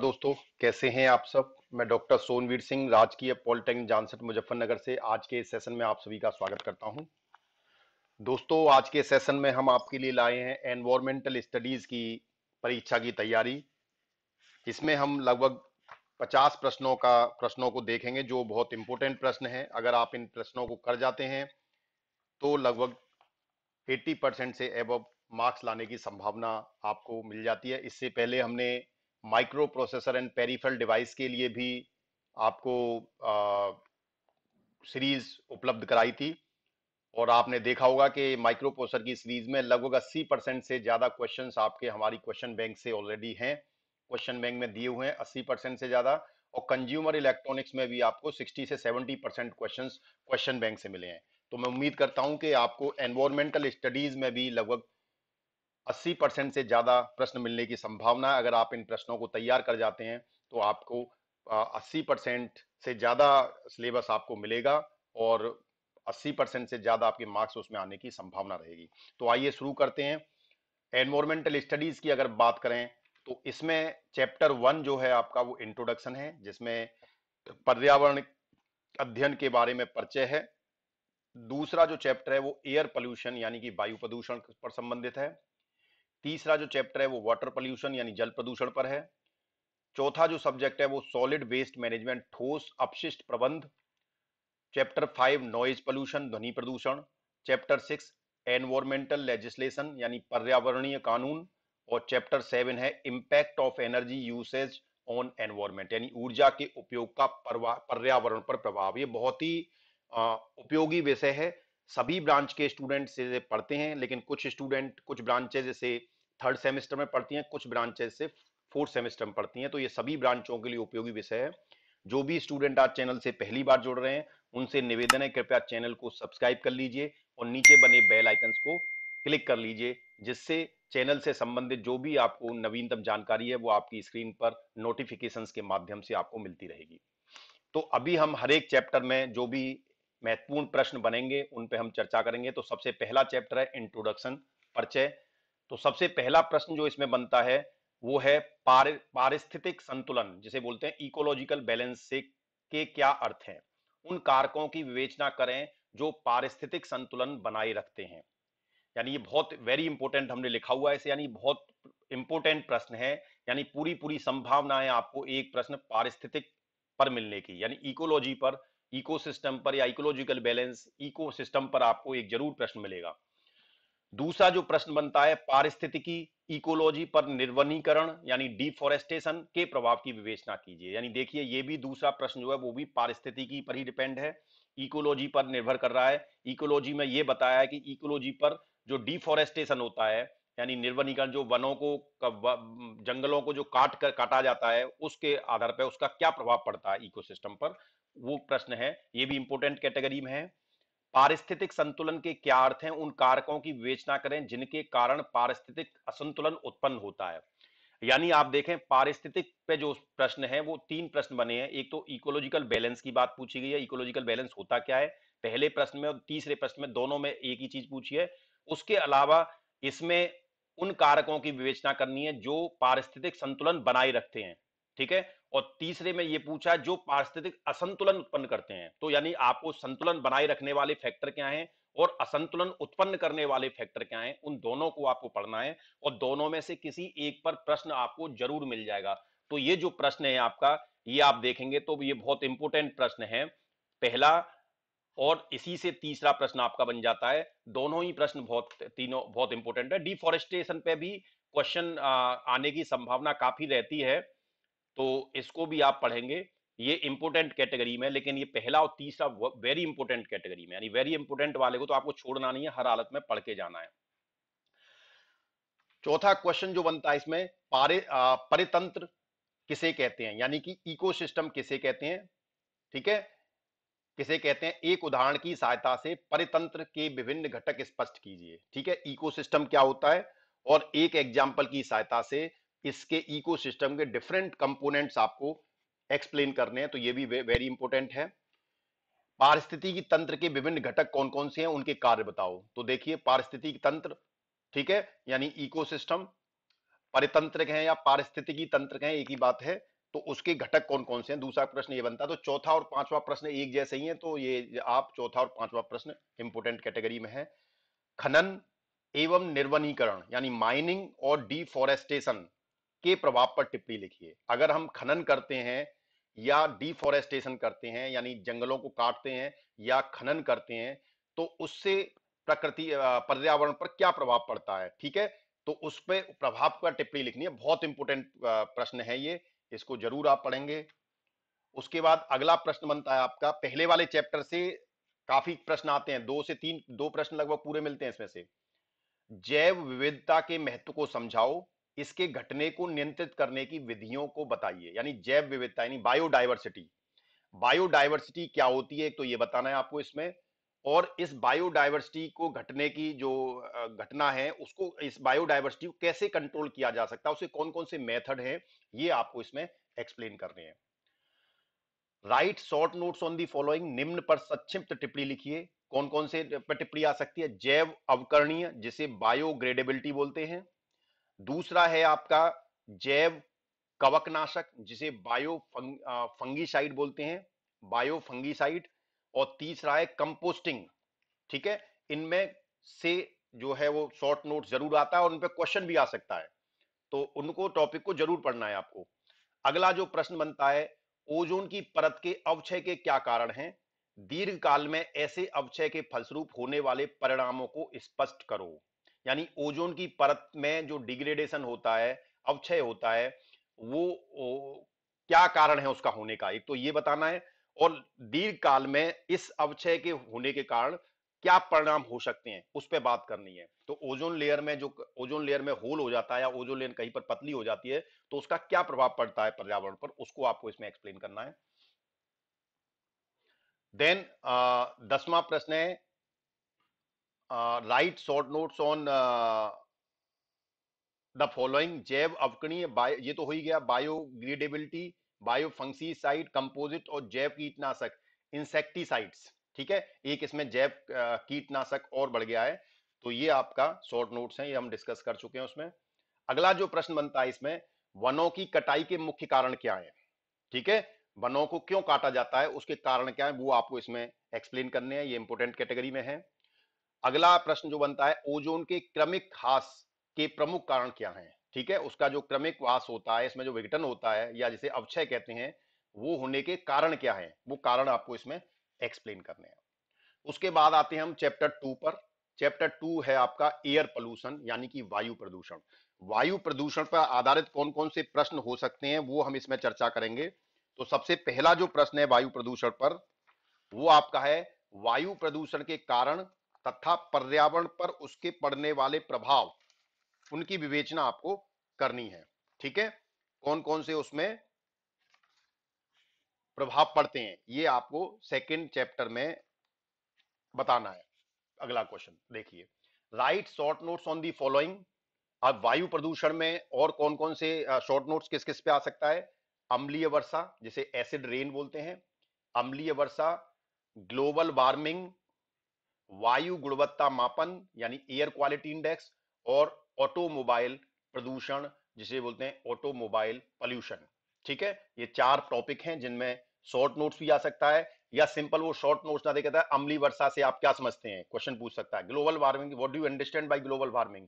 दोस्तों कैसे हैं आप सब मैं डॉक्टर सोनवीर सिंह राजकीय पॉलिटेक्निक जानसठ मुजफ्फरनगर से आज के सेशन में आप सभी का स्वागत करता हूं दोस्तों आज के सेशन में हम आपके लिए लाए हैं एनवायरमेंटल स्टडीज की परीक्षा की तैयारी इसमें हम लगभग 50 प्रश्नों का प्रश्नों को देखेंगे जो बहुत इंपॉर्टेंट प्रश्न है अगर आप इन प्रश्नों को कर जाते हैं तो लगभग एट्टी परसेंट से एब मार्क्स लाने की संभावना आपको मिल जाती है इससे पहले हमने microprocessor and peripheral device के लिए भी आपको सीरीज उपलब्ध कराई थी और आपने देखा होगा कि माइक्रो प्रोसेसर की सीरीज में लगभग अस्सी परसेंट से ज़्यादा क्वेश्चन आपके हमारी क्वेश्चन बैंक से ऑलरेडी हैं क्वेश्चन बैंक में दिए हुए हैं अस्सी परसेंट से ज़्यादा और कंज्यूमर इलेक्ट्रॉनिक्स में भी आपको 60 से 70 परसेंट क्वेश्चन क्वेश्चन बैंक से मिले हैं तो मैं उम्मीद करता हूं कि आपको एनवायरमेंटल स्टडीज में भी लगभग अस्सी परसेंट से ज़्यादा प्रश्न मिलने की संभावना है अगर आप इन प्रश्नों को तैयार कर जाते हैं तो आपको अस्सी परसेंट से ज़्यादा सिलेबस आपको मिलेगा और अस्सी परसेंट से ज़्यादा आपके मार्क्स उसमें आने की संभावना रहेगी तो आइए शुरू करते हैं एनवायरमेंटल स्टडीज़ की अगर बात करें तो इसमें चैप्टर वन जो है आपका वो इंट्रोडक्शन है जिसमें पर्यावरण अध्ययन के बारे में परिचय है दूसरा जो चैप्टर है वो एयर पोल्यूशन यानी कि वायु प्रदूषण पर संबंधित है तीसरा जो चैप्टर है वो वाटर पोल्यूशन यानी जल प्रदूषण पर है चौथा जो सब्जेक्ट है वो सॉलिड वेस्ट मैनेजमेंट ठोस अपशिष्ट प्रबंध चैप्टर फाइव नॉइज पोल्यूशन ध्वनि प्रदूषण चैप्टर सिक्स एनवायरमेंटल लेजिस्लेशन यानी पर्यावरणीय कानून और चैप्टर सेवन है impact of energy usage on environment यानी ऊर्जा के उपयोग का पर्यावरण पर प्रभाव ये बहुत ही उपयोगी विषय है सभी ब्रांच के स्टूडेंट से पढ़ते हैं लेकिन कुछ स्टूडेंट कुछ ब्रांचेज से थर्ड सेमेस्टर में पढ़ती हैं कुछ ब्रांचेज से फोर्थ सेमेस्टर में पढ़ती हैं तो ये सभी ब्रांचों के लिए उपयोगी विषय है जो भी स्टूडेंट आज चैनल से पहली बार जुड़ रहे हैं उनसे निवेदन है कृपया चैनल को सब्सक्राइब कर लीजिए और नीचे बने बेल आइकन्स को क्लिक कर लीजिए जिससे चैनल से संबंधित जो भी आपको नवीनतम जानकारी है वो आपकी स्क्रीन पर नोटिफिकेशंस के माध्यम से आपको मिलती रहेगी तो अभी हम हर एक चैप्टर में जो भी महत्वपूर्ण प्रश्न बनेंगे उन पे हम चर्चा करेंगे तो सबसे पहला चैप्टर है इंट्रोडक्शन परिचय तो सबसे पहला प्रश्न जो इसमें बनता है वो है पार, पारिस्थितिक संतुलन जिसे बोलते हैं इकोलॉजिकल बैलेंस से के क्या अर्थ हैं उन कारकों की विवेचना करें जो पारिस्थितिक संतुलन बनाए रखते हैं यानी ये बहुत वेरी इंपॉर्टेंट हमने लिखा हुआ है इसे यानी बहुत इंपॉर्टेंट प्रश्न है यानी पूरी पूरी संभावना है आपको एक प्रश्न पारिस्थितिक पर मिलने की यानी इकोलॉजी पर इकोसिस्टम पर या इकोलॉजिकल बैलेंस इकोसिस्टम पर आपको एक जरूर प्रश्न मिलेगा दूसरा जो प्रश्न बनता है पारिस्थितिकी इकोलॉजी पर निर्वनीकरण यानी डिफॉरेस्टेशन के प्रभाव की विवेचना कीजिए यानी देखिए ये भी दूसरा प्रश्न जो है वो भी पारिस्थितिकी पर ही डिपेंड है इकोलॉजी पर निर्भर कर रहा है इकोलॉजी में ये बताया है कि इकोलॉजी पर जो डिफॉरेस्टेशन होता है यानी निर्वनीकरण जो वनों को जंगलों को जो काट कर काटा जाता है उसके आधार पर उसका क्या प्रभाव पड़ता है इकोसिस्टम पर वो प्रश्न है ये भी इंपोर्टेंट कैटेगरी में है पारिस्थितिक संतुलन के क्या अर्थ हैं उन कारकों की विवेचना करें जिनके कारण पारिस्थितिक असंतुलन उत्पन्न होता है यानी आप देखें पारिस्थितिक पे जो प्रश्न है वो तीन प्रश्न बने हैं एक तो इकोलॉजिकल बैलेंस की बात पूछी गई है इकोलॉजिकल बैलेंस होता क्या है पहले प्रश्न में और तीसरे प्रश्न में दोनों में एक ही चीज पूछी है उसके अलावा इसमें उन कारकों की विवेचना करनी है जो पारिस्थितिक संतुलन बनाए रखते हैं ठीक है और तीसरे में ये पूछा जो पारिस्थितिक असंतुलन उत्पन्न करते हैं तो यानी आपको संतुलन बनाए रखने वाले फैक्टर क्या हैं और असंतुलन उत्पन्न करने वाले फैक्टर क्या हैं उन दोनों को आपको पढ़ना है और दोनों में से किसी एक पर प्रश्न आपको जरूर मिल जाएगा तो ये जो प्रश्न है आपका ये आप देखेंगे तो ये बहुत इंपोर्टेंट प्रश्न है पहला और इसी से तीसरा प्रश्न आपका बन जाता है दोनों ही प्रश्न बहुत तीनों बहुत इंपोर्टेंट है डिफोरेस्टेशन पे भी क्वेश्चन आने की संभावना काफी रहती है तो इसको भी आप पढ़ेंगे ये इंपोर्टेंट कैटेगरी में लेकिन ये पहला और तीसरा वेरी इंपोर्टेंट कैटेगरी में यानी वेरी इंपोर्टेंट वाले को तो आपको छोड़ना नहीं है हर हालत में पढ़ के जाना है चौथा क्वेश्चन जो बनता है इसमें पारे परितंत्र किसे कहते हैं यानी कि इकोसिस्टम किसे कहते हैं ठीक है किसे कहते हैं एक उदाहरण की सहायता से परितंत्र के विभिन्न घटक स्पष्ट कीजिए ठीक है इकोसिस्टम क्या होता है और एक एग्जाम्पल की सहायता से इसके इकोसिस्टम के डिफरेंट कंपोनेंट्स आपको एक्सप्लेन करने हैं तो ये भी वे, वेरी इंपॉर्टेंट है पारिस्थितिकी तंत्र के विभिन्न घटक कौन कौन से हैं उनके कार्य बताओ तो देखिए पारिस्थितिकी तंत्र ठीक है यानी इकोसिस्टम परितंत्र हैं या पारिस्थितिकी तंत्र हैं एक ही बात है तो उसके घटक कौन कौन से हैं दूसरा प्रश्न ये बनता है तो चौथा और पांचवा प्रश्न एक जैसे ही है तो ये आप चौथा और पांचवा प्रश्न इंपोर्टेंट कैटेगरी में है खनन एवं निर्वनीकरण यानी माइनिंग और डिफोरेस्टेशन के प्रभाव पर टिप्पणी लिखिए अगर हम खनन करते हैं या डिफॉरेस्टेशन करते हैं यानी जंगलों को काटते हैं या खनन करते हैं तो उससे प्रकृति पर्यावरण पर क्या प्रभाव पड़ता है ठीक है तो उस पर प्रभाव का टिप्पणी लिखनी है बहुत इंपोर्टेंट प्रश्न है ये इसको जरूर आप पढ़ेंगे उसके बाद अगला प्रश्न बनता है आपका पहले वाले चैप्टर से काफी प्रश्न आते हैं दो से तीन दो प्रश्न लगभग पूरे मिलते हैं इसमें से जैव विविधता के महत्व को समझाओ इसके घटने को नियंत्रित करने की विधियों को बताइए यानी जैव विविधता यानी बायोडाइवर्सिटी बायोडाइवर्सिटी क्या होती है तो ये बताना है आपको इसमें और इस बायोडाइवर्सिटी को घटने की जो घटना है उसको इस बायोडाइवर्सिटी को कैसे कंट्रोल किया जा सकता है उसे कौन कौन से मेथड हैं ये आपको इसमें एक्सप्लेन करने हैं write short notes on the following निम्न पर संक्षिप्त टिप्पणी लिखिए कौन कौन से टिप्पणी आ सकती है जैव अवकरणीय जिसे बायोग्रेडेबिलिटी बोलते हैं दूसरा है आपका जैव कवकनाशक जिसे बायो फंग, फंगीसाइड बोलते हैं बायो फंगीसाइड और तीसरा है कंपोस्टिंग ठीक है इनमें से जो है वो शॉर्ट नोट जरूर आता है और उनपे क्वेश्चन भी आ सकता है तो उनको टॉपिक को जरूर पढ़ना है आपको अगला जो प्रश्न बनता है ओजोन की परत के अवक्षय के क्या कारण हैं दीर्घ काल में ऐसे अवक्षय के फलस्वरूप होने वाले परिणामों को स्पष्ट करो यानी ओजोन की परत में जो डिग्रेडेशन होता है अवक्षय होता है वो, वो क्या कारण है उसका होने का एक तो ये बताना है और दीर्घ काल में इस अवक्षय के होने के कारण क्या परिणाम हो सकते हैं उस पर बात करनी है तो ओजोन लेयर में जो ओजोन लेयर में होल हो जाता है या ओजोन लेयर कहीं पर पतली हो जाती है तो उसका क्या प्रभाव पड़ता है पर्यावरण पर उसको आपको इसमें एक्सप्लेन करना है देन दसवां प्रश्न है write uh, short notes on the following जैव अवकणीय ये तो हो ही गया बायोग्रेडेबिलिटी बायोफंगसीसाइड कंपोजिट और जैव कीटनाशक इंसेक्टिसाइड्स ठीक है एक इसमें जैव कीटनाशक uh, और बढ़ गया है तो ये आपका शॉर्ट नोट्स हैं ये हम डिस्कस कर चुके हैं उसमें अगला जो प्रश्न बनता है इसमें वनों की कटाई के मुख्य कारण क्या है ठीक है वनों को क्यों काटा जाता है उसके कारण क्या है वो आपको इसमें एक्सप्लेन करने हैं ये इंपोर्टेंट कैटेगरी में है अगला प्रश्न जो बनता है ओजोन के क्रमिक खास के प्रमुख कारण क्या हैं ठीक है उसका जो क्रमिक वास होता है इसमें जो विघटन होता है या जिसे अवक्षय कहते हैं वो होने के कारण क्या है वो कारण आपको इसमें एक्सप्लेन करने हैं उसके बाद आते हैं हम चैप्टर टू पर चैप्टर टू है आपका एयर पोल्यूशन यानी कि वायु प्रदूषण वायु प्रदूषण पर आधारित कौन कौन से प्रश्न हो सकते हैं वो हम इसमें चर्चा करेंगे तो सबसे पहला जो प्रश्न है वायु प्रदूषण पर वो आपका है वायु प्रदूषण के कारण तथा पर्यावरण पर उसके पड़ने वाले प्रभाव उनकी विवेचना आपको करनी है ठीक है कौन कौन से उसमें प्रभाव पड़ते हैं ये आपको सेकंड चैप्टर में बताना है अगला क्वेश्चन देखिए write short notes on the following अब वायु प्रदूषण में और कौन कौन से शॉर्ट नोट्स किस किस पे आ सकता है अम्लीय वर्षा जिसे एसिड रेन बोलते हैं अम्लीय वर्षा ग्लोबल वार्मिंग वायु गुणवत्ता मापन यानी एयर क्वालिटी इंडेक्स और ऑटोमोबाइल प्रदूषण जिसे बोलते हैं ऑटोमोबाइल पॉल्यूशन ठीक है ये चार टॉपिक हैं जिनमें शॉर्ट नोट्स भी आ सकता है या सिंपल वो शॉर्ट नोट्स ना देखता तो है अमली वर्षा से आप क्या समझते हैं क्वेश्चन पूछ सकता है global warming what do understand by global warming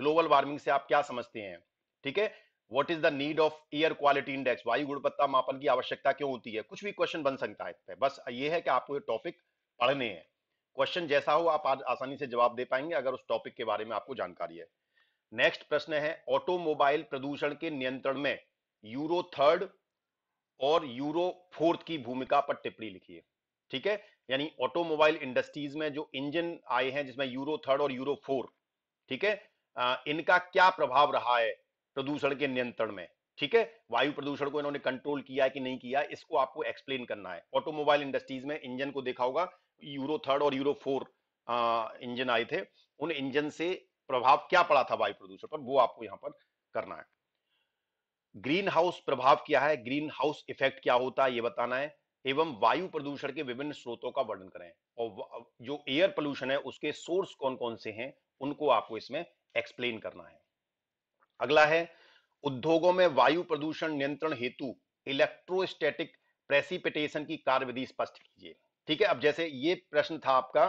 global warming से आप क्या समझते हैं ठीक है what is the need of air quality index वायु गुणवत्ता मापन की आवश्यकता क्यों होती है कुछ भी क्वेश्चन बन सकता है बस ये है कि आपको ये टॉपिक पढ़ने हैं क्वेश्चन जैसा हो आप आसानी से जवाब दे पाएंगे अगर उस टॉपिक के बारे में आपको जानकारी है नेक्स्ट प्रश्न है ऑटोमोबाइल प्रदूषण के नियंत्रण में यूरो थर्ड और यूरो फोर्थ की भूमिका पर टिप्पणी लिखिए ठीक है यानी ऑटोमोबाइल इंडस्ट्रीज में जो इंजन आए हैं जिसमें यूरो थर्ड और यूरो फोर ठीक है इनका क्या प्रभाव रहा है प्रदूषण के नियंत्रण में ठीक है वायु प्रदूषण को इन्होंने कंट्रोल किया है कि नहीं किया इसको आपको एक्सप्लेन करना है ऑटोमोबाइल इंडस्ट्रीज में इंजन को देखा होगा यूरो थर्ड और यूरो फोर इंजन आए थे उन इंजन से प्रभाव क्या पड़ा था वायु प्रदूषण पर वो आपको यहां पर करना है ग्रीन हाउस प्रभाव क्या है ग्रीन हाउस इफेक्ट क्या होता है ये बताना है एवं वायु प्रदूषण के विभिन्न स्रोतों का वर्णन करें और जो एयर पोल्यूशन है उसके सोर्स कौन कौन से हैं उनको आपको इसमें एक्सप्लेन करना है अगला है उद्योगों में वायु प्रदूषण नियंत्रण हेतु इलेक्ट्रोस्टैटिक प्रेसिपिटेशन की कार्यविधि स्पष्ट कीजिए ठीक है अब जैसे ये प्रश्न था आपका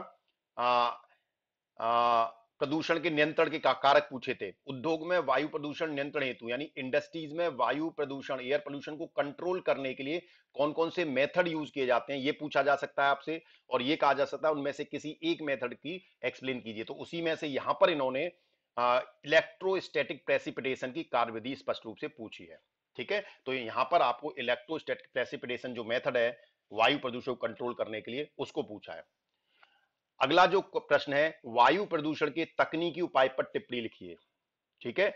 प्रदूषण के नियंत्रण के का कारक पूछे थे उद्योग में वायु प्रदूषण नियंत्रण हेतु यानी इंडस्ट्रीज में वायु प्रदूषण एयर पोल्यूशन को कंट्रोल करने के लिए कौन कौन से मेथड यूज किए जाते हैं ये पूछा जा सकता है आपसे और ये कहा जा सकता है उनमें से किसी एक मेथड की एक्सप्लेन कीजिए तो उसी में से यहां पर इन्होंने इलेक्ट्रोस्टेटिक प्रेसिपिटेशन की कार्यविधि स्पष्ट रूप से पूछी है ठीक है तो यहां पर आपको इलेक्ट्रोस्टेटिक प्रेसिपिटेशन जो मेथड है वायु प्रदूषण कंट्रोल करने के लिए उसको पूछा है अगला जो प्रश्न है वायु प्रदूषण के तकनीकी उपाय पर टिप्पणी लिखिए ठीक है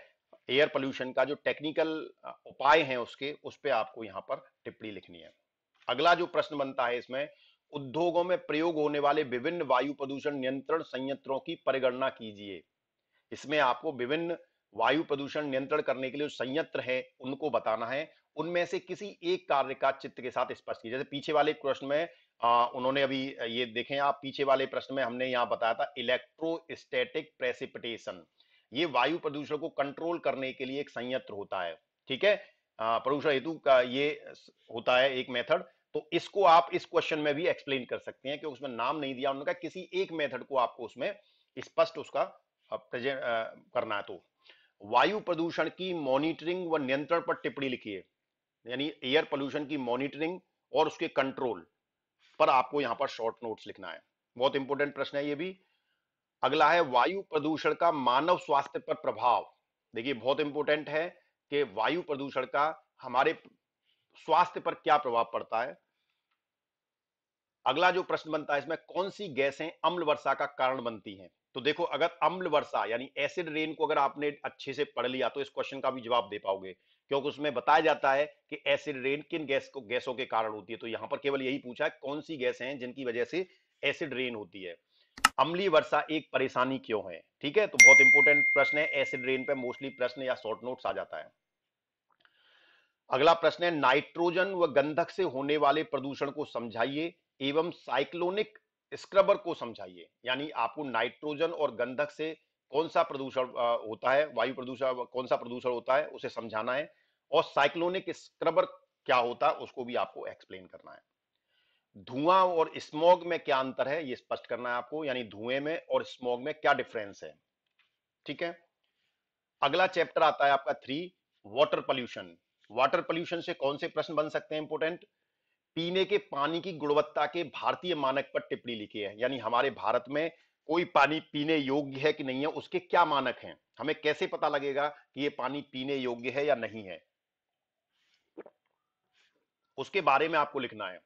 एयर पोल्यूशन का जो टेक्निकल उपाय है उसके उस पर आपको यहां पर टिप्पणी लिखनी है अगला जो प्रश्न बनता है इसमें उद्योगों में प्रयोग होने वाले विभिन्न वायु प्रदूषण नियंत्रण संयंत्रों की परिगणना कीजिए इसमें आपको विभिन्न वायु प्रदूषण नियंत्रण करने के लिए संयंत्र है उनको बताना है उनमें से किसी एक कार्य का चित्र के साथ स्पष्ट किया जैसे पीछे वाले प्रश्न में आ, उन्होंने अभी ये देखें आप पीछे वाले प्रश्न में हमने यहाँ बताया था इलेक्ट्रोस्टैटिक प्रेसिपिटेशन ये वायु प्रदूषण को कंट्रोल करने के लिए एक संयंत्र होता है ठीक है प्रदूषण हेतु का ये होता है एक मेथड तो इसको आप इस क्वेश्चन में भी एक्सप्लेन कर सकते हैं कि उसमें नाम नहीं दिया उन्होंने कहा किसी एक मेथड को आपको उसमें स्पष्ट उसका प्रेजेंट करना है तो वायु प्रदूषण की मॉनिटरिंग व नियंत्रण पर टिप्पणी लिखिए यानी एयर पोल्यूशन की मॉनिटरिंग और उसके कंट्रोल पर आपको यहां पर शॉर्ट नोट्स लिखना है बहुत इंपॉर्टेंट प्रश्न है ये भी अगला है वायु प्रदूषण का मानव स्वास्थ्य पर प्रभाव देखिए बहुत इंपॉर्टेंट है कि वायु प्रदूषण का हमारे स्वास्थ्य पर क्या प्रभाव पड़ता है अगला जो प्रश्न बनता है इसमें कौन सी गैसें अम्ल वर्षा का कारण बनती हैं तो देखो अगर अम्ल वर्षा यानी एसिड रेन को अगर आपने अच्छे से पढ़ लिया तो इस क्वेश्चन का भी जवाब दे पाओगे क्योंकि उसमें बताया जाता है कि एसिड रेन किन गैस को गैसों के कारण होती है तो यहां पर केवल यही पूछा है कौन सी गैस है जिनकी वजह से एसिड रेन होती है अम्ली वर्षा एक परेशानी क्यों है ठीक है तो बहुत इंपॉर्टेंट प्रश्न है एसिड रेन पे मोस्टली प्रश्न या शॉर्ट नोट्स आ जाता है अगला प्रश्न है नाइट्रोजन व गंधक से होने वाले प्रदूषण को समझाइए एवं साइक्लोनिक स्क्रबर को समझाइए यानी आपको नाइट्रोजन और गंधक से कौन सा प्रदूषण होता है वायु प्रदूषण कौन सा प्रदूषण होता है उसे समझाना है और साइक्लोनिक स्क्रबर क्या होता है उसको भी आपको एक्सप्लेन करना है धुआं और स्मॉग में क्या अंतर है ये स्पष्ट करना है आपको यानी धुएं में और स्मॉग में क्या डिफरेंस है ठीक है अगला चैप्टर आता है आपका three water pollution water pollution से कौन से प्रश्न बन सकते हैं इंपोर्टेंट पीने के पानी की गुणवत्ता के भारतीय मानक पर टिप्पणी लिखी है यानी हमारे भारत में कोई पानी पीने योग्य है कि नहीं है उसके क्या मानक हैं हमें कैसे पता लगेगा कि ये पानी पीने योग्य है या नहीं है उसके बारे में आपको लिखना है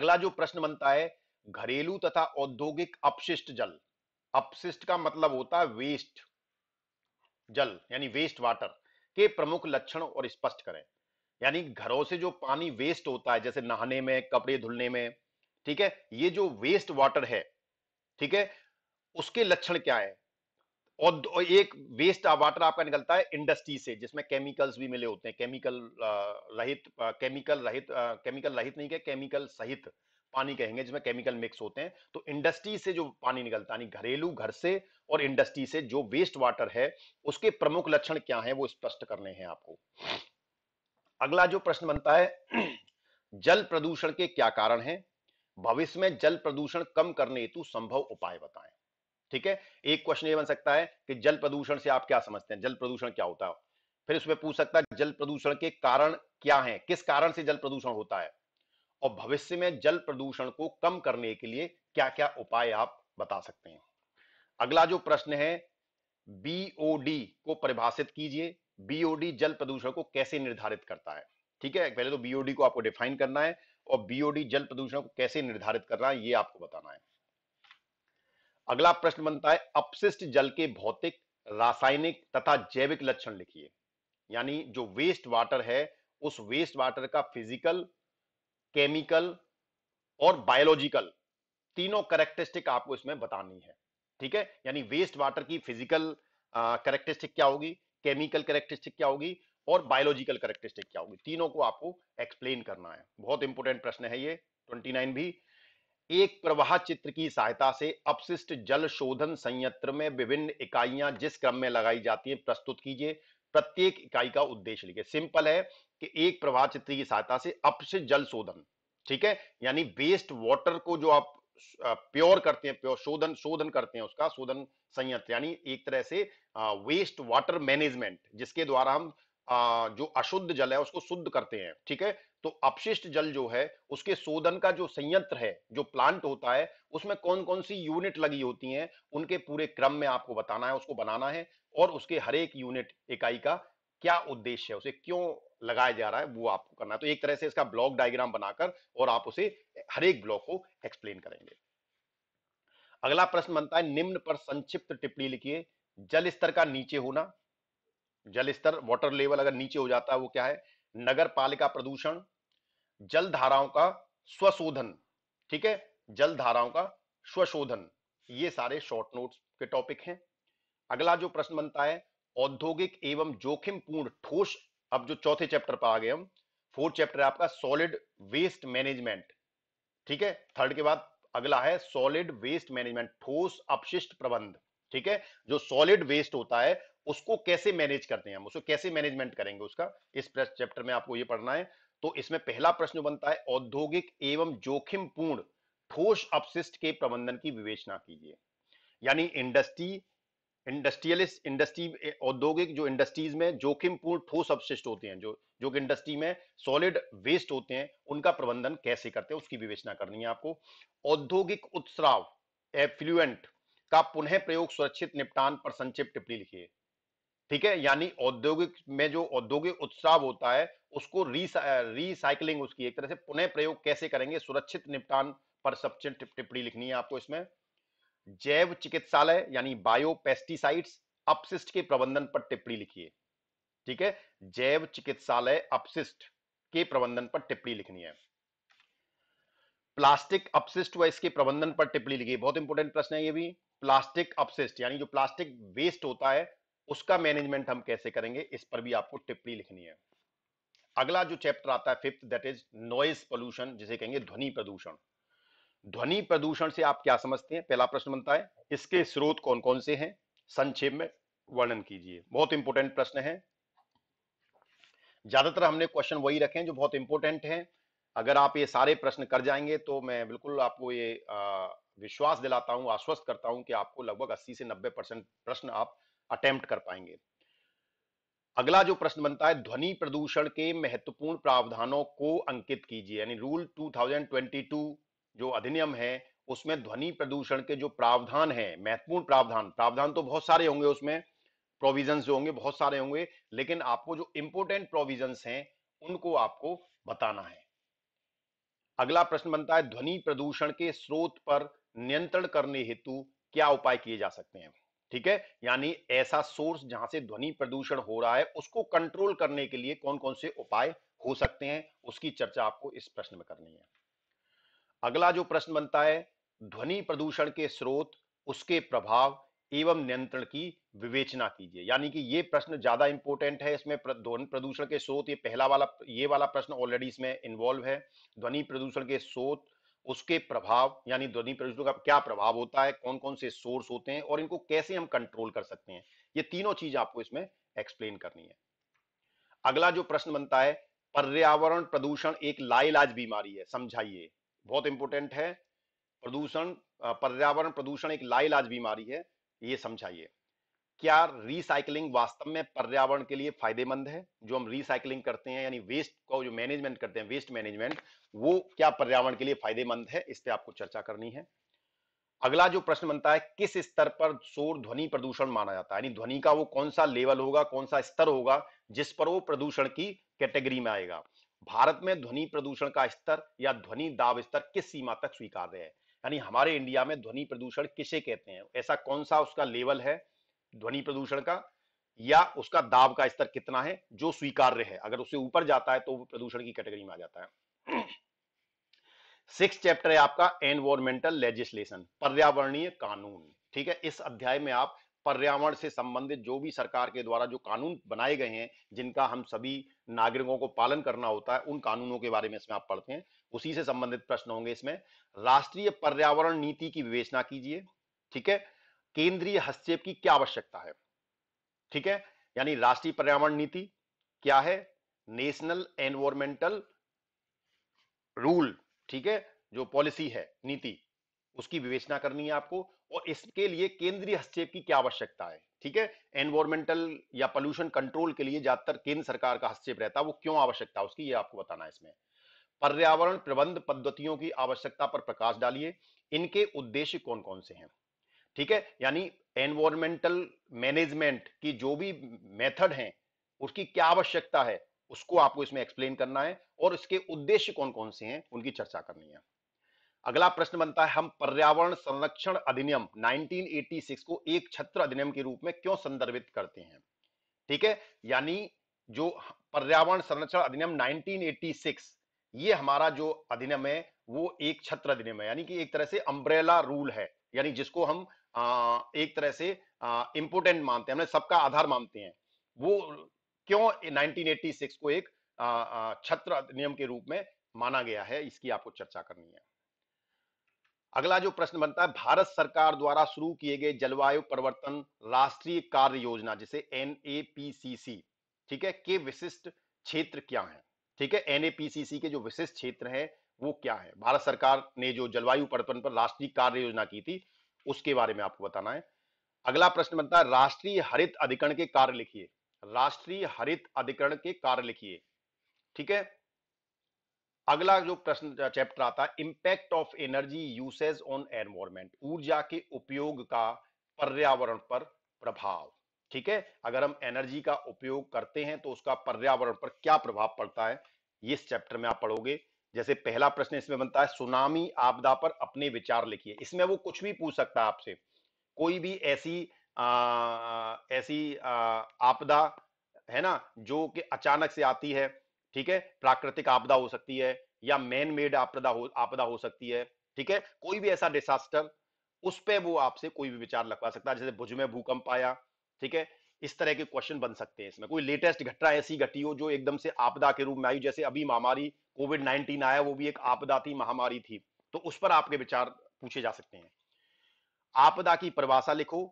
अगला जो प्रश्न बनता है घरेलू तथा औद्योगिक अपशिष्ट जल अपशिष्ट का मतलब होता है वेस्ट जल यानी वेस्ट वाटर के प्रमुख लक्षण और स्पष्ट करें यानी घरों से जो पानी वेस्ट होता है जैसे नहाने में कपड़े धुलने में ठीक है ये जो वेस्ट वाटर है ठीक है उसके लक्षण क्या है और एक वेस्ट वाटर आपका निकलता है इंडस्ट्री से जिसमें केमिकल्स भी मिले होते हैं केमिकल रहित केमिकल रहित केमिकल रहित नहीं क्या केमिकल सहित पानी कहेंगे जिसमें केमिकल मिक्स होते हैं तो इंडस्ट्री से जो पानी निकलता है घरेलू घर से और इंडस्ट्री से जो वेस्ट वाटर है उसके प्रमुख लक्षण क्या है वो स्पष्ट करने हैं आपको अगला जो प्रश्न बनता है जल प्रदूषण के क्या कारण हैं भविष्य में जल प्रदूषण कम करने हेतु संभव उपाय बताएं ठीक है एक क्वेश्चन ये बन सकता है कि जल प्रदूषण से आप क्या समझते हैं जल प्रदूषण क्या होता है फिर उसमें पूछ सकता है जल प्रदूषण के कारण क्या हैं किस कारण से जल प्रदूषण होता है और भविष्य में जल प्रदूषण को कम करने के लिए क्या क्या उपाय आप बता सकते हैं अगला जो प्रश्न है बीओडी को परिभाषित कीजिए बीओडी जल प्रदूषण को कैसे निर्धारित करता है ठीक है पहले तो बीओडी को आपको डिफाइन करना है और बीओडी जल प्रदूषण को कैसे निर्धारित करना है ये आपको बताना है अगला प्रश्न बनता है अपशिष्ट जल के भौतिक रासायनिक तथा जैविक लक्षण लिखिए यानी जो वेस्ट वाटर है उस वेस्ट वाटर का फिजिकल केमिकल और बायोलॉजिकल तीनों करेक्टरिस्टिक आपको इसमें बतानी है ठीक है यानी वेस्ट वाटर की फिजिकल करेक्टरिस्टिक क्या होगी केमिकल करेक्टरिस्टिक क्या होगी और बायोलॉजिकल करेक्टरिस्टिक क्या होगी तीनों को आपको एक्सप्लेन करना है बहुत इंपॉर्टेंट प्रश्न है ये 29 भी एक प्रवाह चित्र की सहायता से अपशिष्ट जल शोधन संयंत्र में विभिन्न इकाइयां जिस क्रम में लगाई जाती है प्रस्तुत कीजिए प्रत्येक इकाई का उद्देश्य लिखिए सिंपल है कि एक प्रवाह चित्र की सहायता से अपशिष्ट जल शोधन ठीक है यानी वेस्ट वाटर को जो आप प्योर करते हैं प्योर शोधन शोधन करते हैं उसका शोधन संयंत्र यानी एक तरह से वेस्ट वाटर मैनेजमेंट जिसके द्वारा हम जो अशुद्ध जल है उसको शुद्ध करते हैं ठीक है तो अपशिष्ट जल जो है उसके शोधन का जो संयंत्र है जो प्लांट होता है उसमें कौन कौन सी यूनिट लगी होती हैं उनके पूरे क्रम में आपको बताना है उसको बनाना है और उसके हर एक यूनिट इकाई का क्या उद्देश्य है उसे क्यों लगाया जा रहा है वो आपको करना है तो एक तरह से इसका ब्लॉक डायग्राम बनाकर और आप उसे हर एक ब्लॉक को एक्सप्लेन करेंगे अगला प्रश्न बनता है निम्न पर संक्षिप्त टिप्पणी लिखिए जल स्तर का नीचे होना जल स्तर वाटर लेवल अगर नीचे हो जाता है वो क्या है नगर पालिका प्रदूषण जल धाराओं का स्वशोधन ठीक है जल धाराओं का स्वशोधन ये सारे शॉर्ट नोट्स के टॉपिक हैं अगला जो प्रश्न बनता है औद्योगिक एवं जोखिम पूर्ण ठोस अब जो चौथे चैप्टर पर आ गए हम फोर्थ चैप्टर है आपका सॉलिड वेस्ट मैनेजमेंट ठीक है थर्ड के बाद अगला है सॉलिड वेस्ट मैनेजमेंट ठोस अपशिष्ट प्रबंध ठीक है जो सॉलिड वेस्ट होता है उसको कैसे मैनेज करते हैं हम उसको कैसे मैनेजमेंट करेंगे उसका इस चैप्टर में आपको ये पढ़ना है तो इसमें पहला प्रश्न बनता है औद्योगिक एवं जोखिम पूर्ण ठोस अपशिष्ट के प्रबंधन की विवेचना कीजिए यानी इंडस्ट्री इंडस्ट्रियलिस्ट इंडस्ट्री औद्योगिक जो इंडस्ट्रीज में पूर्ण ठोस अवशिष्ट होते हैं जो जो कि इंडस्ट्री में सॉलिड वेस्ट होते हैं उनका प्रबंधन कैसे करते हैं उसकी विवेचना करनी है आपको औद्योगिक उत्सराव एफ्लुएंट का पुनः प्रयोग सुरक्षित निपटान पर संक्षिप्त टिप्पणी लिखिए ठीक है यानी औद्योगिक में जो औद्योगिक उत्सव होता है उसको रीसा, रीसाइकलिंग उसकी एक तरह से पुनः प्रयोग कैसे करेंगे सुरक्षित निपटान पर सबसे टिप्पणी लिखनी है आपको इसमें जैव चिकित्सालय यानी बायोपेस्टिसाइड्स अपशिष्ट के प्रबंधन पर टिप्पणी लिखिए ठीक है जैव चिकित्सालय अपशिष्ट के प्रबंधन पर टिप्पणी लिखनी है प्लास्टिक अपशिष्ट व इसके प्रबंधन पर टिप्पणी लिखिए बहुत इंपॉर्टेंट प्रश्न है ये भी प्लास्टिक अपशिष्ट यानी जो प्लास्टिक वेस्ट होता है उसका मैनेजमेंट हम कैसे करेंगे इस पर भी आपको टिप्पणी लिखनी है अगला जो चैप्टर आता है fifth that is noise pollution जिसे कहेंगे ध्वनि प्रदूषण ध्वनि प्रदूषण से आप क्या समझते हैं पहला प्रश्न बनता है इसके स्रोत कौन कौन से हैं संक्षेप में वर्णन कीजिए बहुत इंपॉर्टेंट प्रश्न है ज्यादातर हमने क्वेश्चन वही रखे हैं जो बहुत इंपॉर्टेंट हैं अगर आप ये सारे प्रश्न कर जाएंगे तो मैं बिल्कुल आपको ये विश्वास दिलाता हूं आश्वस्त करता हूं कि आपको लगभग 80 से 90 परसेंट प्रश्न आप अटेम्प्ट कर पाएंगे अगला जो प्रश्न बनता है ध्वनि प्रदूषण के महत्वपूर्ण प्रावधानों को अंकित कीजिए यानी रूल 2022 जो अधिनियम है उसमें ध्वनि प्रदूषण के जो प्रावधान है महत्वपूर्ण प्रावधान प्रावधान तो बहुत सारे होंगे उसमें प्रोविजन जो होंगे बहुत सारे होंगे लेकिन आपको जो इंपोर्टेंट प्रोविजन हैं उनको आपको बताना है अगला प्रश्न बनता है ध्वनि प्रदूषण के स्रोत पर नियंत्रण करने हेतु क्या उपाय किए जा सकते हैं ठीक है यानी ऐसा सोर्स जहां से ध्वनि प्रदूषण हो रहा है उसको कंट्रोल करने के लिए कौन कौन से उपाय हो सकते हैं उसकी चर्चा आपको इस प्रश्न में करनी है अगला जो प्रश्न बनता है ध्वनि प्रदूषण के स्रोत उसके प्रभाव एवं नियंत्रण की विवेचना कीजिए यानी कि ये प्रश्न ज्यादा इंपॉर्टेंट है इसमें ध्वनि प्रदूषण के स्रोत ये पहला वाला ये वाला प्रश्न ऑलरेडी इसमें इन्वॉल्व है ध्वनि प्रदूषण के स्रोत उसके प्रभाव यानी ध्वनि प्रदूषण का क्या प्रभाव होता है कौन कौन से सोर्स होते हैं और इनको कैसे हम कंट्रोल कर सकते हैं ये तीनों चीज आपको इसमें एक्सप्लेन करनी है अगला जो प्रश्न बनता है पर्यावरण प्रदूषण एक लाइलाज बीमारी है समझाइए बहुत इंपोर्टेंट है प्रदूषण पर्यावरण प्रदूषण एक लाइलाज बीमारी है ये समझाइए क्या रिसाइकलिंग वास्तव में पर्यावरण के लिए फायदेमंद है जो हम रिसाइकलिंग करते हैं यानी वेस्ट को जो मैनेजमेंट करते हैं वेस्ट मैनेजमेंट वो क्या पर्यावरण के लिए फायदेमंद है इस पर आपको चर्चा करनी है अगला जो प्रश्न बनता है किस स्तर पर शोर ध्वनि प्रदूषण माना जाता है यानी ध्वनि का वो कौन सा लेवल होगा कौन सा स्तर होगा जिस पर वो प्रदूषण की कैटेगरी में आएगा भारत में ध्वनि प्रदूषण का स्तर या ध्वनि दाब स्तर किस सीमा तक स्वीकार्य है यानी हमारे इंडिया में ध्वनि प्रदूषण किसे कहते हैं ऐसा कौन सा उसका लेवल है ध्वनि प्रदूषण का या उसका दाब का स्तर कितना है जो स्वीकार्य है अगर उससे ऊपर जाता है तो वो प्रदूषण की कैटेगरी में आ जाता है सिक्स चैप्टर है आपका एनवायरमेंटल लेजिस्लेशन पर्यावरणीय कानून ठीक है इस अध्याय में आप पर्यावरण से संबंधित जो भी सरकार के द्वारा जो कानून बनाए गए हैं जिनका हम सभी नागरिकों को पालन करना होता है उन कानूनों के बारे में इसमें आप पढ़ते हैं उसी से संबंधित प्रश्न होंगे इसमें राष्ट्रीय पर्यावरण नीति की विवेचना कीजिए ठीक है केंद्रीय हस्तक्षेप की क्या आवश्यकता है ठीक है यानी राष्ट्रीय पर्यावरण नीति क्या है नेशनल एनवायरमेंटल रूल ठीक है जो पॉलिसी है नीति उसकी विवेचना करनी है आपको और इसके लिए केंद्रीय हस्तक्षेप की क्या आवश्यकता है ठीक है एनवायरमेंटल या पोल्यूशन कंट्रोल के लिए ज्यादातर केंद्र सरकार का हस्तक्षेप रहता है वो क्यों आवश्यकता है उसकी ये आपको बताना है इसमें पर्यावरण प्रबंध पद्धतियों की आवश्यकता पर प्रकाश डालिए इनके उद्देश्य कौन कौन से हैं ठीक है यानी एनवायरमेंटल मैनेजमेंट की जो भी मेथड है उसकी क्या आवश्यकता है उसको आपको इसमें एक्सप्लेन करना है और इसके उद्देश्य कौन कौन से हैं उनकी चर्चा करनी है अगला प्रश्न बनता है हम पर्यावरण संरक्षण अधिनियम 1986 को एक छत्र अधिनियम के रूप में क्यों संदर्भित करते हैं ठीक है यानी जो पर्यावरण संरक्षण अधिनियम 1986 ये हमारा जो अधिनियम है वो एक छत्र अधिनियम है यानी कि एक तरह से अम्ब्रेला रूल है यानी जिसको हम आ, एक तरह से इंपोर्टेंट मानते हैं हमने सबका आधार मानते हैं वो क्यों नाइनटीन को एक छत्र अधिनियम के रूप में माना गया है इसकी आपको चर्चा करनी है अगला जो प्रश्न बनता है भारत सरकार द्वारा शुरू किए गए जलवायु परिवर्तन राष्ट्रीय कार्य योजना जिसे एन ठीक है के विशिष्ट क्षेत्र क्या है ठीक है एन के जो विशिष्ट क्षेत्र है वो क्या है भारत सरकार ने जो जलवायु परिवर्तन पर राष्ट्रीय कार्य योजना की थी उसके बारे में आपको बताना है अगला प्रश्न बनता है राष्ट्रीय हरित अधिकरण के कार्य लिखिए राष्ट्रीय हरित अधिकरण के कार्य लिखिए ठीक है अगला जो प्रश्न चैप्टर आता है impact of energy usage on environment ऊर्जा के उपयोग का पर्यावरण पर प्रभाव ठीक है अगर हम एनर्जी का उपयोग करते हैं तो उसका पर्यावरण पर क्या प्रभाव पड़ता है इस चैप्टर में आप पढ़ोगे जैसे पहला प्रश्न इसमें बनता है सुनामी आपदा पर अपने विचार लिखिए इसमें वो कुछ भी पूछ सकता है आपसे कोई भी ऐसी आ, ऐसी आ, आपदा है ना जो कि अचानक से आती है ठीक है प्राकृतिक आपदा हो सकती है या मैन मेड आपदा हो आपदा हो सकती है ठीक है कोई भी ऐसा डिसास्टर उस पर वो आपसे कोई भी विचार लगवा सकता है जैसे भुज में भूकंप आया ठीक है इस तरह के क्वेश्चन बन सकते हैं इसमें कोई लेटेस्ट घटना ऐसी घटी हो जो एकदम से आपदा के रूप में आई जैसे अभी महामारी कोविड नाइनटीन आया वो भी एक आपदा थी महामारी थी तो उस पर आपके विचार पूछे जा सकते हैं आपदा की परिभाषा लिखो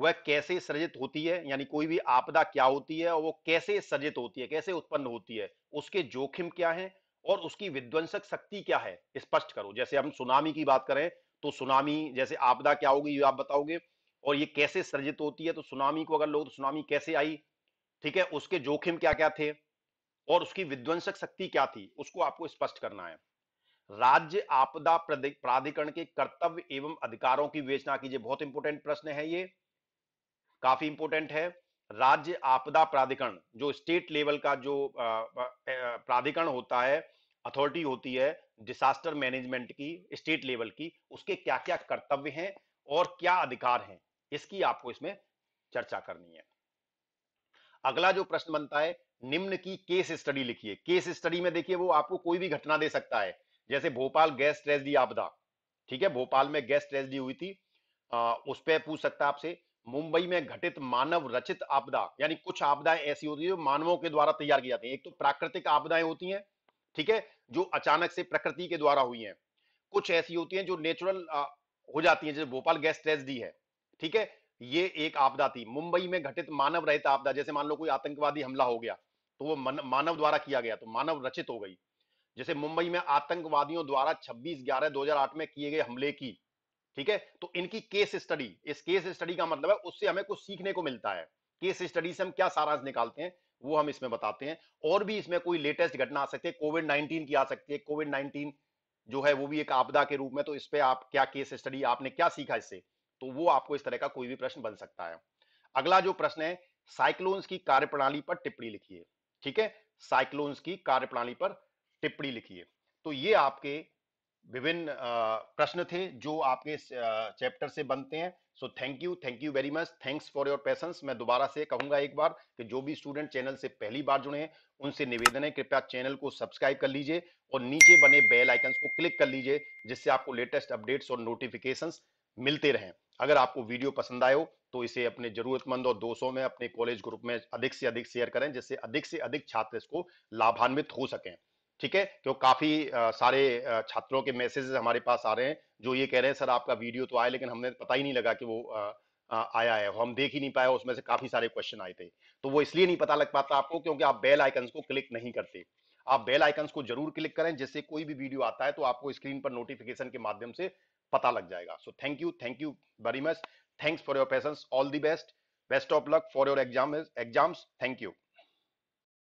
वह कैसे सृजित होती है यानी कोई भी आपदा क्या होती है और वो कैसे सृजित होती है कैसे उत्पन्न होती है उसके जोखिम क्या है और उसकी विध्वंसक शक्ति क्या है स्पष्ट करो जैसे हम सुनामी की बात करें तो सुनामी जैसे आपदा क्या होगी ये आप बताओगे और ये कैसे सृजित होती है तो सुनामी को अगर लोग तो सुनामी कैसे आई ठीक है उसके जोखिम क्या क्या थे और उसकी विध्वंसक शक्ति क्या थी उसको आपको स्पष्ट करना है राज्य आपदा प्राधिकरण के कर्तव्य एवं अधिकारों की विवेचना कीजिए बहुत इंपोर्टेंट प्रश्न है ये काफी इंपोर्टेंट है राज्य आपदा प्राधिकरण जो स्टेट लेवल का जो प्राधिकरण होता है अथॉरिटी होती है डिसास्टर मैनेजमेंट की स्टेट लेवल की उसके क्या क्या कर्तव्य हैं और क्या अधिकार हैं इसकी आपको इसमें चर्चा करनी है अगला जो प्रश्न बनता है निम्न की केस स्टडी लिखिए केस स्टडी में देखिए वो आपको कोई भी घटना दे सकता है जैसे भोपाल गैस ट्रेजडी आपदा ठीक है भोपाल में गैस ट्रेजडी हुई थी उस पर पूछ सकता है आपसे मुंबई में घटित मानव रचित आपदा यानी कुछ आपदाएं ऐसी होती है जो मानवों के द्वारा तैयार की जाती है एक तो प्राकृतिक आपदाएं होती हैं ठीक है जो अचानक से प्रकृति के द्वारा हुई हैं कुछ ऐसी होती हैं जो नेचुरल हो जाती हैं जैसे भोपाल गैस ट्रेजडी है ठीक है ये एक आपदा थी मुंबई में घटित मानव रहित आपदा जैसे मान लो कोई आतंकवादी हमला हो गया तो वो मन, मानव द्वारा किया गया तो मानव रचित हो गई जैसे मुंबई में आतंकवादियों द्वारा 26 ग्यारह 2008 में किए गए हमले की ठीक है तो इनकी केस स्टडी इस केस स्टडी का मतलब है उससे हमें कुछ सीखने को मिलता है केस स्टडी से हम क्या सारांश निकालते हैं वो हम इसमें बताते हैं और भी इसमें कोई लेटेस्ट घटना आ सकती है कोविड नाइनटीन की आ सकती है कोविड नाइनटीन जो है वो भी एक आपदा के रूप में तो इस पर आप क्या केस स्टडी आपने क्या सीखा इससे तो वो आपको इस तरह का कोई भी प्रश्न बन सकता है अगला जो प्रश्न है साइक्लोन्स की कार्यप्रणाली पर टिप्पणी लिखिए ठीक है साइक्लोन्स की कार्यप्रणाली पर टिप्पणी लिखिए तो ये आपके विभिन्न प्रश्न थे जो आपके चैप्टर से बनते हैं so thank you thank you very much thanks for your patience मैं दोबारा से कहूंगा एक बार कि जो भी स्टूडेंट चैनल से पहली बार जुड़े हैं उनसे निवेदन है कृपया चैनल को सब्सक्राइब कर लीजिए और नीचे बने बेल आइकन को क्लिक कर लीजिए जिससे आपको लेटेस्ट अपडेट्स और नोटिफिकेशन मिलते रहें अगर आपको वीडियो पसंद आए हो तो इसे अपने जरूरतमंद और दोस्तों में अपने कॉलेज ग्रुप में अधिक से अधिक शेयर करें जिससे अधिक से अधिक छात्र इसको लाभान्वित हो सकें ठीक है क्यों तो काफी सारे छात्रों के मैसेजेस हमारे पास आ रहे हैं जो ये कह रहे हैं सर आपका वीडियो तो आया लेकिन हमने पता ही नहीं लगा कि वो आया है हम देख ही नहीं पाया उसमें से काफी सारे क्वेश्चन आए थे तो वो इसलिए नहीं पता लग पाता आपको क्योंकि आप बेल आइकन्स को क्लिक नहीं करते आप बेल आइकन्स को जरूर क्लिक करें जिससे कोई भी वीडियो आता है तो आपको स्क्रीन पर नोटिफिकेशन के माध्यम से पता लग जाएगा so thank you thank you very much thanks for your patience all the best best of luck for your exam exams thank you